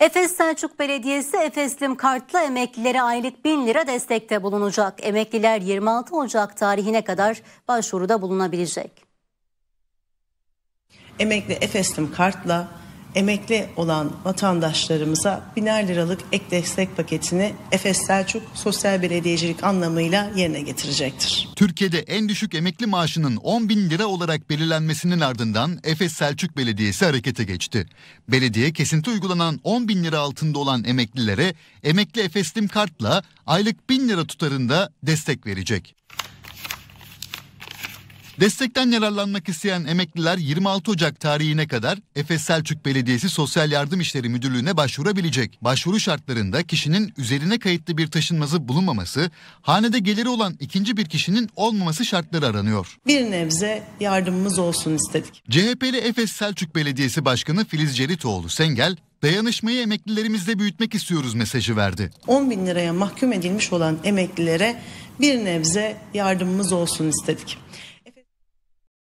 Efes Selçuk Belediyesi Efeslim kartlı emeklilere aylık 1000 lira destekte bulunacak. Emekliler 26 Ocak tarihine kadar başvuruda bulunabilecek. Emekli Efeslim kartla emekli olan vatandaşlarımıza biner liralık ek destek paketini Efes Selçuk sosyal belediyecilik anlamıyla yerine getirecektir. Türkiye'de en düşük emekli maaşının 10 bin lira olarak belirlenmesinin ardından Efes Selçuk Belediyesi harekete geçti. Belediye kesinti uygulanan 10 bin lira altında olan emeklilere emekli Efeslim kartla aylık 1000 lira tutarında destek verecek. Destekten yararlanmak isteyen emekliler 26 Ocak tarihine kadar Efes Selçuk Belediyesi Sosyal Yardım İşleri Müdürlüğü'ne başvurabilecek. Başvuru şartlarında kişinin üzerine kayıtlı bir taşınmazı bulunmaması, hanede geliri olan ikinci bir kişinin olmaması şartları aranıyor. Bir nebze yardımımız olsun istedik. CHP'li Efes Selçuk Belediyesi Başkanı Filiz Ceritoğlu Sengel, dayanışmayı emeklilerimizle büyütmek istiyoruz mesajı verdi. 10 bin liraya mahkum edilmiş olan emeklilere bir nebze yardımımız olsun istedik.